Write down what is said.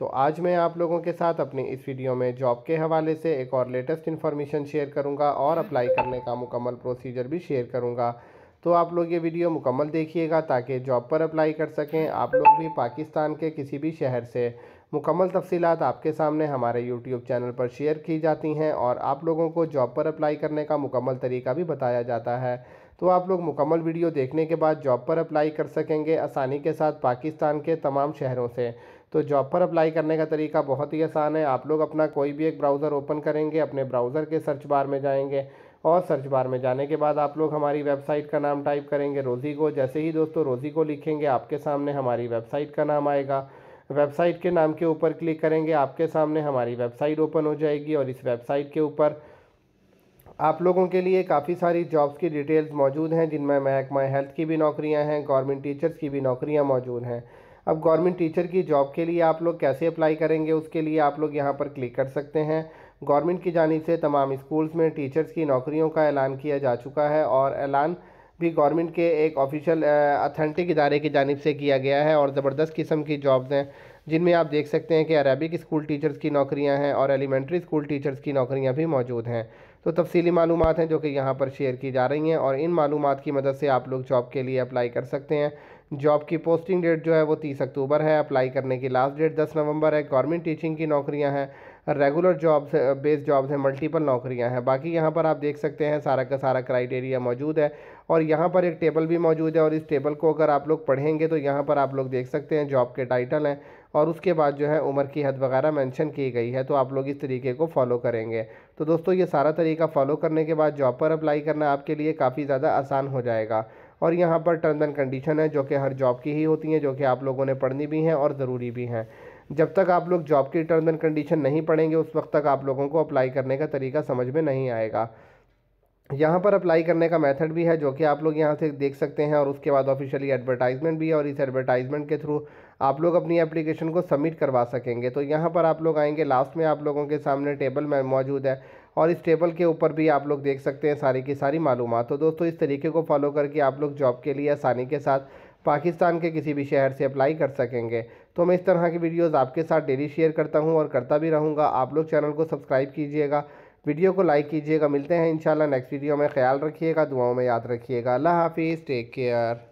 तो आज मैं आप लोगों के साथ अपनी इस वीडियो में जॉब के हवाले से एक और लेटेस्ट इन्फॉर्मेशन शेयर करूंगा और अप्लाई करने का मुकम्मल प्रोसीजर भी शेयर करूंगा तो आप लोग ये वीडियो मुकम्मल देखिएगा ताकि जॉब पर अप्लाई कर सकें आप लोग भी पाकिस्तान के किसी भी शहर से मुकम्मल तफसीत आपके सामने हमारे यूट्यूब चैनल पर शेयर की जाती हैं और आप लोगों को जॉब पर अप्लाई करने का मुकम्मल तरीका भी बताया जाता है तो आप लोग मुकम्मल वीडियो देखने के बाद जॉब पर अप्लाई कर सकेंगे आसानी के साथ पाकिस्तान के तमाम शहरों से तो जॉब पर अप्लाई करने का तरीका बहुत ही आसान है आप लोग अपना कोई भी एक ब्राउज़र ओपन करेंगे अपने ब्राउज़र के सर्च बार में जाएंगे और सर्च बार में जाने के बाद आप लोग हमारी वेबसाइट का नाम टाइप करेंगे रोज़ी को जैसे ही दोस्तों रोज़ी को लिखेंगे आपके सामने हमारी वेबसाइट का नाम आएगा वेबसाइट के नाम के ऊपर क्लिक करेंगे आपके सामने हमारी वेबसाइट ओपन हो जाएगी और इस वेबसाइट के ऊपर आप लोगों के लिए काफ़ी सारी जॉब्स की डिटेल्स मौजूद हैं जिनमें महकमा हेल्थ की भी नौकरियां हैं गवर्नमेंट टीचर्स की भी नौकरियां मौजूद हैं अब गवर्नमेंट टीचर की जॉब के लिए आप लोग कैसे अप्लाई करेंगे उसके लिए आप लोग यहाँ पर क्लिक कर सकते हैं गवर्नमेंट की जानब से तमाम स्कूल्स में टीचर्स की नौकरियों का ऐलान किया जा चुका है और ऐलान भी गवर्नमेंट के एक ऑफिशियल अथेंटिक इदारे की जानब से किया गया है और ज़बरदस्त किस्म की जॉब्स हैं जिनमें आप देख सकते हैं कि अरबिक स्कूल टीचर्स की नौकरियां हैं और एलिमेंट्री स्कूल टीचर्स की नौकरियां भी मौजूद हैं तो तफसली मालूम हैं जो कि यहाँ पर शेयर की जा रही हैं और इन मालूम की मदद से आप लोग जॉब के लिए अप्लाई कर सकते हैं जॉब की पोस्टिंग डेट जो है वो तीस अक्टूबर है अप्लाई करने की लास्ट डेट दस नवंबर है गवर्नमेंट टीचिंग की नौकरियां हैं रेगुलर जॉब्स बेस्ड जॉब्स हैं मल्टीपल नौकरियां हैं बाकी यहाँ पर आप देख सकते हैं सारा का सारा क्राइटेरिया मौजूद है और यहाँ पर एक टेबल भी मौजूद है और इस टेबल को अगर आप लोग पढ़ेंगे तो यहाँ पर आप लोग देख सकते हैं जॉब के टाइटल हैं और उसके बाद जो है उम्र की हद वगैरह मेंशन की गई है तो आप लोग इस तरीके को फॉलो करेंगे तो दोस्तों ये सारा तरीका फॉलो करने के बाद जॉब पर अप्लाई करना आपके लिए काफ़ी ज़्यादा आसान हो जाएगा और यहाँ पर टर्म्स एंड कंडीशन है जो कि हर जॉब की ही होती हैं जो कि आप लोगों ने पढ़नी भी हैं और ज़रूरी भी हैं जब तक आप लोग जॉब की टर्म एंड कंडीशन नहीं पढ़ेंगे उस वक्त तक आप लोगों को अप्लाई करने का तरीका समझ में नहीं आएगा यहाँ पर अप्लाई करने का मेथड भी है जो कि आप लोग यहाँ से देख सकते हैं और उसके बाद ऑफिशियली एडवर्टाइजमेंट भी है और इस एडवर्टाइजमेंट के थ्रू आप लोग अपनी एप्लीकेशन को सबमिट करवा सकेंगे तो यहाँ पर आप लोग आएंगे लास्ट में आप लोगों के सामने टेबल में मौजूद है और इस टेबल के ऊपर भी आप लोग देख सकते हैं सारी की सारी मालूम तो दोस्तों इस तरीके को फॉलो करके आप लोग जॉब के लिए आसानी के साथ पाकिस्तान के किसी भी शहर से अप्लाई कर सकेंगे तो मैं इस तरह की वीडियोस आपके साथ डेली शेयर करता हूं और करता भी रहूंगा आप लोग चैनल को सब्सक्राइब कीजिएगा वीडियो को लाइक कीजिएगा मिलते हैं इंशाल्लाह नेक्स्ट वीडियो में ख्याल रखिएगा दुआओं में याद रखिएगा अल्लाह हाफिज़ टेक केयर